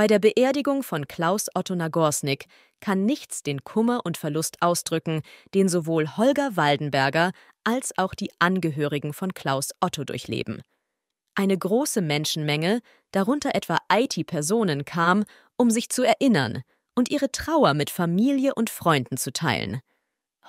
Bei der Beerdigung von Klaus Otto Nagorsnik kann nichts den Kummer und Verlust ausdrücken, den sowohl Holger Waldenberger als auch die Angehörigen von Klaus Otto durchleben. Eine große Menschenmenge, darunter etwa it Personen, kam, um sich zu erinnern und ihre Trauer mit Familie und Freunden zu teilen.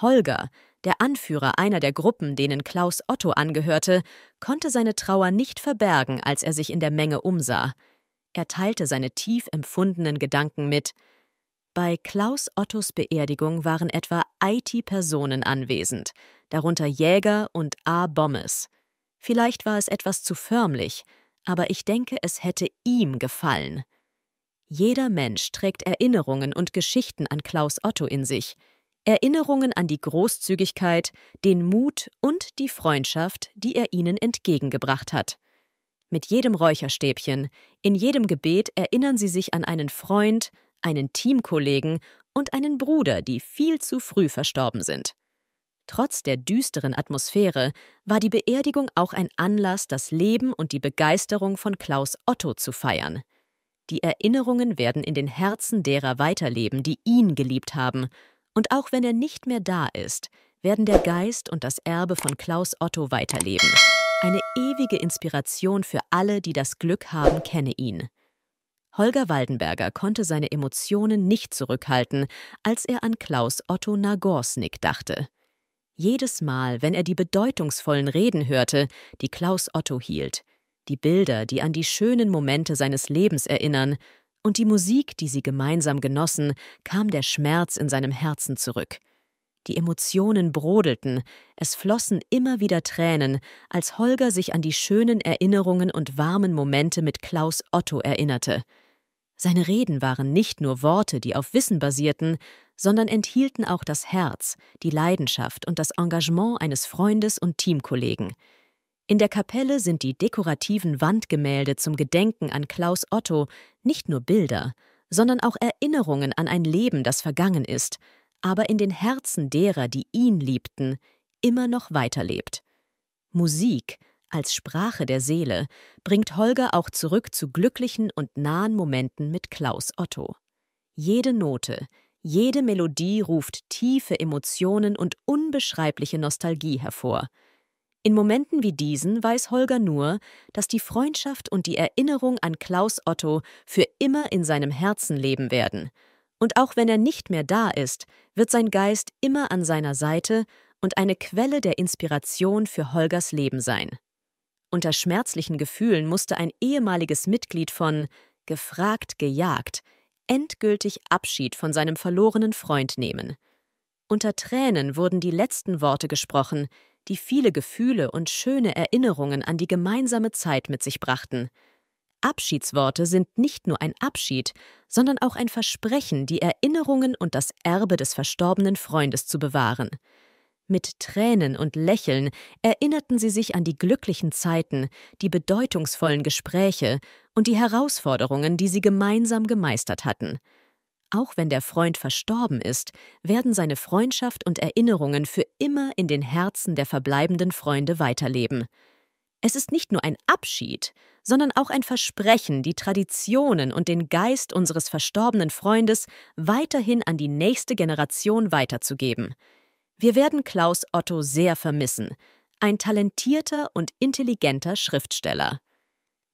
Holger, der Anführer einer der Gruppen, denen Klaus Otto angehörte, konnte seine Trauer nicht verbergen, als er sich in der Menge umsah. Er teilte seine tief empfundenen Gedanken mit. Bei Klaus Ottos Beerdigung waren etwa 80 Personen anwesend, darunter Jäger und A. Bommes. Vielleicht war es etwas zu förmlich, aber ich denke, es hätte ihm gefallen. Jeder Mensch trägt Erinnerungen und Geschichten an Klaus Otto in sich. Erinnerungen an die Großzügigkeit, den Mut und die Freundschaft, die er ihnen entgegengebracht hat. Mit jedem Räucherstäbchen, in jedem Gebet erinnern sie sich an einen Freund, einen Teamkollegen und einen Bruder, die viel zu früh verstorben sind. Trotz der düsteren Atmosphäre war die Beerdigung auch ein Anlass, das Leben und die Begeisterung von Klaus Otto zu feiern. Die Erinnerungen werden in den Herzen derer weiterleben, die ihn geliebt haben, und auch wenn er nicht mehr da ist, werden der Geist und das Erbe von Klaus Otto weiterleben. Eine ewige Inspiration für alle, die das Glück haben, kenne ihn. Holger Waldenberger konnte seine Emotionen nicht zurückhalten, als er an Klaus Otto Nagorsnik dachte. Jedes Mal, wenn er die bedeutungsvollen Reden hörte, die Klaus Otto hielt, die Bilder, die an die schönen Momente seines Lebens erinnern, und die Musik, die sie gemeinsam genossen, kam der Schmerz in seinem Herzen zurück. Die Emotionen brodelten, es flossen immer wieder Tränen, als Holger sich an die schönen Erinnerungen und warmen Momente mit Klaus Otto erinnerte. Seine Reden waren nicht nur Worte, die auf Wissen basierten, sondern enthielten auch das Herz, die Leidenschaft und das Engagement eines Freundes und Teamkollegen. In der Kapelle sind die dekorativen Wandgemälde zum Gedenken an Klaus Otto nicht nur Bilder, sondern auch Erinnerungen an ein Leben, das vergangen ist, aber in den Herzen derer, die ihn liebten, immer noch weiterlebt. Musik als Sprache der Seele bringt Holger auch zurück zu glücklichen und nahen Momenten mit Klaus Otto. Jede Note, jede Melodie ruft tiefe Emotionen und unbeschreibliche Nostalgie hervor. In Momenten wie diesen weiß Holger nur, dass die Freundschaft und die Erinnerung an Klaus Otto für immer in seinem Herzen leben werden – und auch wenn er nicht mehr da ist, wird sein Geist immer an seiner Seite und eine Quelle der Inspiration für Holgers Leben sein. Unter schmerzlichen Gefühlen musste ein ehemaliges Mitglied von Gefragt, gejagt endgültig Abschied von seinem verlorenen Freund nehmen. Unter Tränen wurden die letzten Worte gesprochen, die viele Gefühle und schöne Erinnerungen an die gemeinsame Zeit mit sich brachten – Abschiedsworte sind nicht nur ein Abschied, sondern auch ein Versprechen, die Erinnerungen und das Erbe des verstorbenen Freundes zu bewahren. Mit Tränen und Lächeln erinnerten sie sich an die glücklichen Zeiten, die bedeutungsvollen Gespräche und die Herausforderungen, die sie gemeinsam gemeistert hatten. Auch wenn der Freund verstorben ist, werden seine Freundschaft und Erinnerungen für immer in den Herzen der verbleibenden Freunde weiterleben. Es ist nicht nur ein Abschied, sondern auch ein Versprechen, die Traditionen und den Geist unseres verstorbenen Freundes weiterhin an die nächste Generation weiterzugeben. Wir werden Klaus Otto sehr vermissen, ein talentierter und intelligenter Schriftsteller.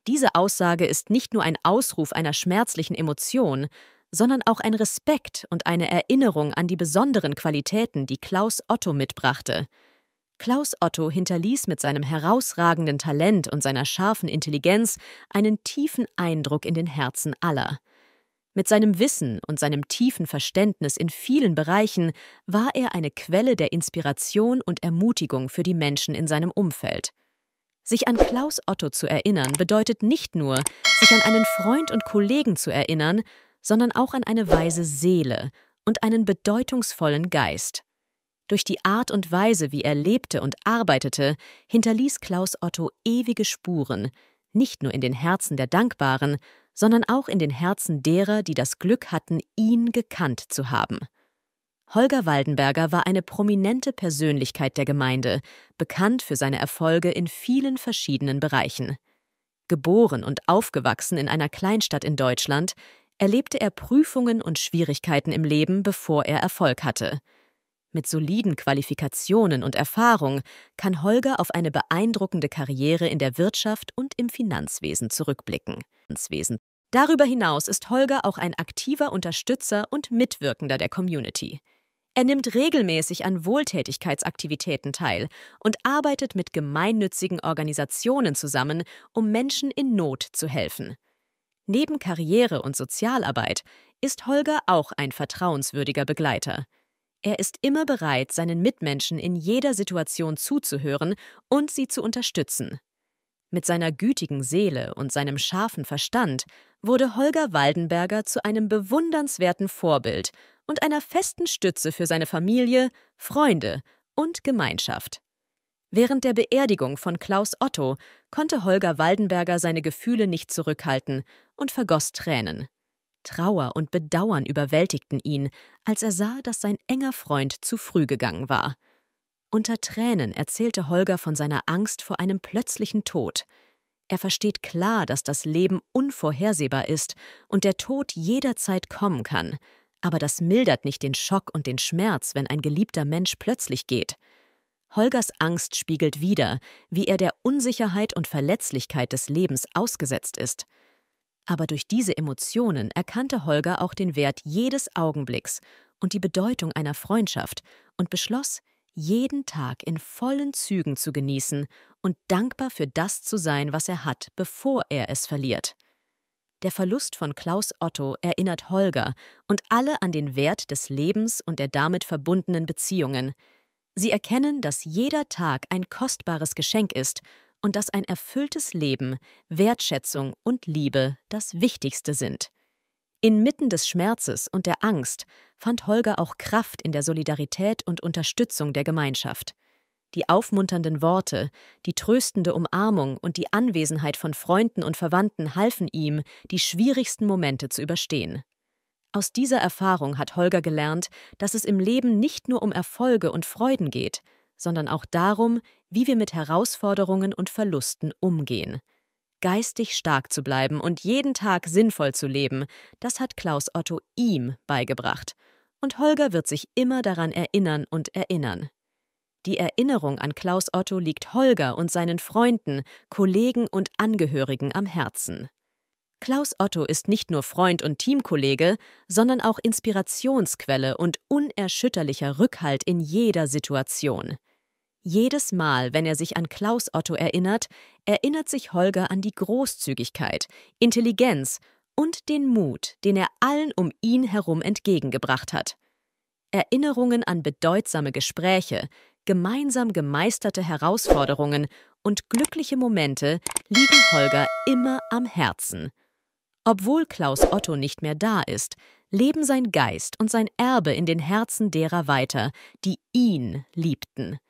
Diese Aussage ist nicht nur ein Ausruf einer schmerzlichen Emotion, sondern auch ein Respekt und eine Erinnerung an die besonderen Qualitäten, die Klaus Otto mitbrachte – Klaus Otto hinterließ mit seinem herausragenden Talent und seiner scharfen Intelligenz einen tiefen Eindruck in den Herzen aller. Mit seinem Wissen und seinem tiefen Verständnis in vielen Bereichen war er eine Quelle der Inspiration und Ermutigung für die Menschen in seinem Umfeld. Sich an Klaus Otto zu erinnern bedeutet nicht nur, sich an einen Freund und Kollegen zu erinnern, sondern auch an eine weise Seele und einen bedeutungsvollen Geist. Durch die Art und Weise, wie er lebte und arbeitete, hinterließ Klaus Otto ewige Spuren, nicht nur in den Herzen der Dankbaren, sondern auch in den Herzen derer, die das Glück hatten, ihn gekannt zu haben. Holger Waldenberger war eine prominente Persönlichkeit der Gemeinde, bekannt für seine Erfolge in vielen verschiedenen Bereichen. Geboren und aufgewachsen in einer Kleinstadt in Deutschland, erlebte er Prüfungen und Schwierigkeiten im Leben, bevor er Erfolg hatte. Mit soliden Qualifikationen und Erfahrung kann Holger auf eine beeindruckende Karriere in der Wirtschaft und im Finanzwesen zurückblicken. Darüber hinaus ist Holger auch ein aktiver Unterstützer und Mitwirkender der Community. Er nimmt regelmäßig an Wohltätigkeitsaktivitäten teil und arbeitet mit gemeinnützigen Organisationen zusammen, um Menschen in Not zu helfen. Neben Karriere und Sozialarbeit ist Holger auch ein vertrauenswürdiger Begleiter. Er ist immer bereit, seinen Mitmenschen in jeder Situation zuzuhören und sie zu unterstützen. Mit seiner gütigen Seele und seinem scharfen Verstand wurde Holger Waldenberger zu einem bewundernswerten Vorbild und einer festen Stütze für seine Familie, Freunde und Gemeinschaft. Während der Beerdigung von Klaus Otto konnte Holger Waldenberger seine Gefühle nicht zurückhalten und vergoss Tränen. Trauer und Bedauern überwältigten ihn, als er sah, dass sein enger Freund zu früh gegangen war. Unter Tränen erzählte Holger von seiner Angst vor einem plötzlichen Tod. Er versteht klar, dass das Leben unvorhersehbar ist und der Tod jederzeit kommen kann, aber das mildert nicht den Schock und den Schmerz, wenn ein geliebter Mensch plötzlich geht. Holgers Angst spiegelt wider, wie er der Unsicherheit und Verletzlichkeit des Lebens ausgesetzt ist. Aber durch diese Emotionen erkannte Holger auch den Wert jedes Augenblicks und die Bedeutung einer Freundschaft und beschloss, jeden Tag in vollen Zügen zu genießen und dankbar für das zu sein, was er hat, bevor er es verliert. Der Verlust von Klaus Otto erinnert Holger und alle an den Wert des Lebens und der damit verbundenen Beziehungen. Sie erkennen, dass jeder Tag ein kostbares Geschenk ist und dass ein erfülltes Leben, Wertschätzung und Liebe das Wichtigste sind. Inmitten des Schmerzes und der Angst fand Holger auch Kraft in der Solidarität und Unterstützung der Gemeinschaft. Die aufmunternden Worte, die tröstende Umarmung und die Anwesenheit von Freunden und Verwandten halfen ihm, die schwierigsten Momente zu überstehen. Aus dieser Erfahrung hat Holger gelernt, dass es im Leben nicht nur um Erfolge und Freuden geht, sondern auch darum, wie wir mit Herausforderungen und Verlusten umgehen. Geistig stark zu bleiben und jeden Tag sinnvoll zu leben, das hat Klaus Otto ihm beigebracht. Und Holger wird sich immer daran erinnern und erinnern. Die Erinnerung an Klaus Otto liegt Holger und seinen Freunden, Kollegen und Angehörigen am Herzen. Klaus Otto ist nicht nur Freund und Teamkollege, sondern auch Inspirationsquelle und unerschütterlicher Rückhalt in jeder Situation. Jedes Mal, wenn er sich an Klaus Otto erinnert, erinnert sich Holger an die Großzügigkeit, Intelligenz und den Mut, den er allen um ihn herum entgegengebracht hat. Erinnerungen an bedeutsame Gespräche, gemeinsam gemeisterte Herausforderungen und glückliche Momente liegen Holger immer am Herzen. Obwohl Klaus Otto nicht mehr da ist, leben sein Geist und sein Erbe in den Herzen derer weiter, die ihn liebten.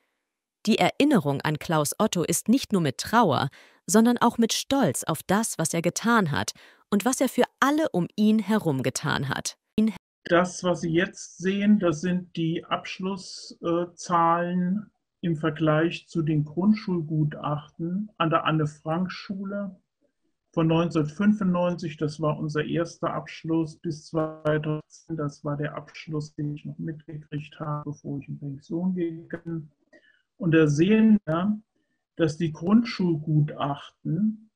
Die Erinnerung an Klaus Otto ist nicht nur mit Trauer, sondern auch mit Stolz auf das, was er getan hat und was er für alle um ihn herum getan hat. Das, was Sie jetzt sehen, das sind die Abschlusszahlen im Vergleich zu den Grundschulgutachten an der Anne-Frank-Schule von 1995, das war unser erster Abschluss, bis 2010, das war der Abschluss, den ich noch mitgekriegt habe, bevor ich in Pension gegangen und da sehen wir, dass die Grundschulgutachten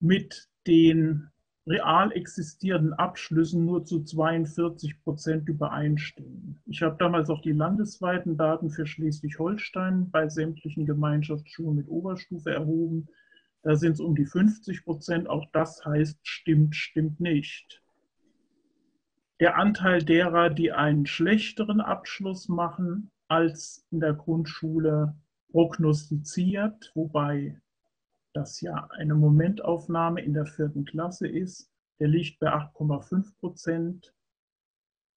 mit den real existierenden Abschlüssen nur zu 42 Prozent übereinstimmen. Ich habe damals auch die landesweiten Daten für Schleswig-Holstein bei sämtlichen Gemeinschaftsschulen mit Oberstufe erhoben. Da sind es um die 50 Prozent. Auch das heißt, stimmt, stimmt nicht. Der Anteil derer, die einen schlechteren Abschluss machen, als in der Grundschule prognostiziert, wobei das ja eine Momentaufnahme in der vierten Klasse ist. Der liegt bei 8,5 Prozent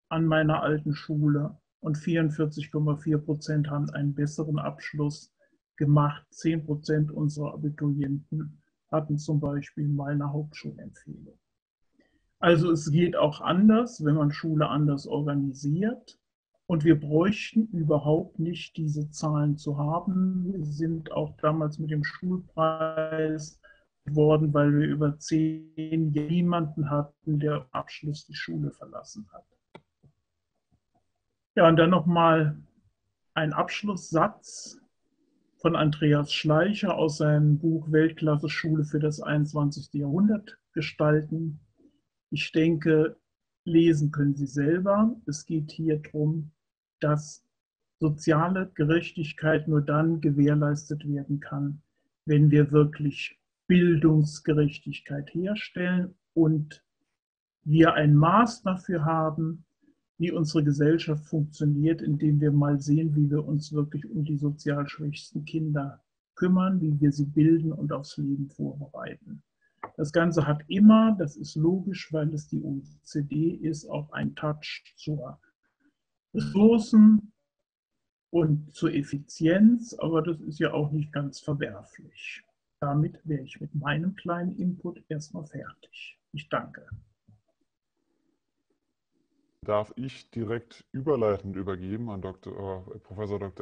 an meiner alten Schule und 44,4 Prozent haben einen besseren Abschluss gemacht. 10 Prozent unserer Abiturienten hatten zum Beispiel meine Hauptschulempfehlung. Also es geht auch anders, wenn man Schule anders organisiert. Und wir bräuchten überhaupt nicht diese Zahlen zu haben, wir sind auch damals mit dem Schulpreis geworden, weil wir über zehn jemanden hatten, der Abschluss die Schule verlassen hat. Ja, und dann nochmal ein Abschlusssatz von Andreas Schleicher aus seinem Buch Weltklasse Schule für das 21. Jahrhundert gestalten. Ich denke, lesen können Sie selber. Es geht hier darum, dass soziale Gerechtigkeit nur dann gewährleistet werden kann, wenn wir wirklich Bildungsgerechtigkeit herstellen und wir ein Maß dafür haben, wie unsere Gesellschaft funktioniert, indem wir mal sehen, wie wir uns wirklich um die sozial schwächsten Kinder kümmern, wie wir sie bilden und aufs Leben vorbereiten. Das Ganze hat immer, das ist logisch, weil es die OECD ist, auch ein Touch zur Ressourcen und zur Effizienz, aber das ist ja auch nicht ganz verwerflich. Damit wäre ich mit meinem kleinen Input erstmal fertig. Ich danke. Darf ich direkt überleitend übergeben an Dr. Äh, Professor Dr.